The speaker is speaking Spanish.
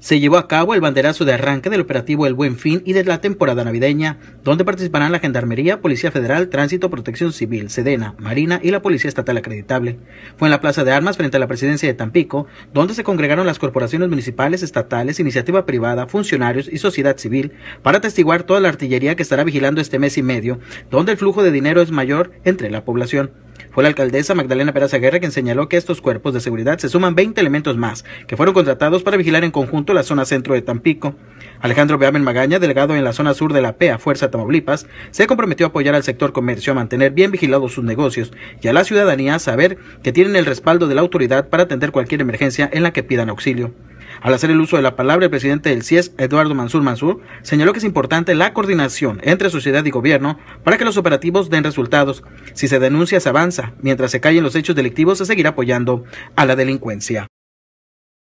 se llevó a cabo el banderazo de arranque del operativo El Buen Fin y de la temporada navideña, donde participarán la Gendarmería, Policía Federal, Tránsito, Protección Civil, Sedena, Marina y la Policía Estatal Acreditable. Fue en la Plaza de Armas frente a la Presidencia de Tampico, donde se congregaron las corporaciones municipales, estatales, iniciativa privada, funcionarios y sociedad civil para atestiguar toda la artillería que estará vigilando este mes y medio, donde el flujo de dinero es mayor entre la población. Fue la alcaldesa Magdalena Peraza Guerra quien señaló que estos cuerpos de seguridad se suman 20 elementos más que fueron contratados para vigilar en conjunto la zona centro de Tampico. Alejandro Beamen Magaña, delegado en la zona sur de la PEA Fuerza Tamaulipas, se comprometió a apoyar al sector comercio a mantener bien vigilados sus negocios y a la ciudadanía a saber que tienen el respaldo de la autoridad para atender cualquier emergencia en la que pidan auxilio. Al hacer el uso de la palabra, el presidente del CIES, Eduardo Mansur Mansur, señaló que es importante la coordinación entre sociedad y gobierno para que los operativos den resultados. Si se denuncia, se avanza. Mientras se callen los hechos delictivos, se seguirá apoyando a la delincuencia.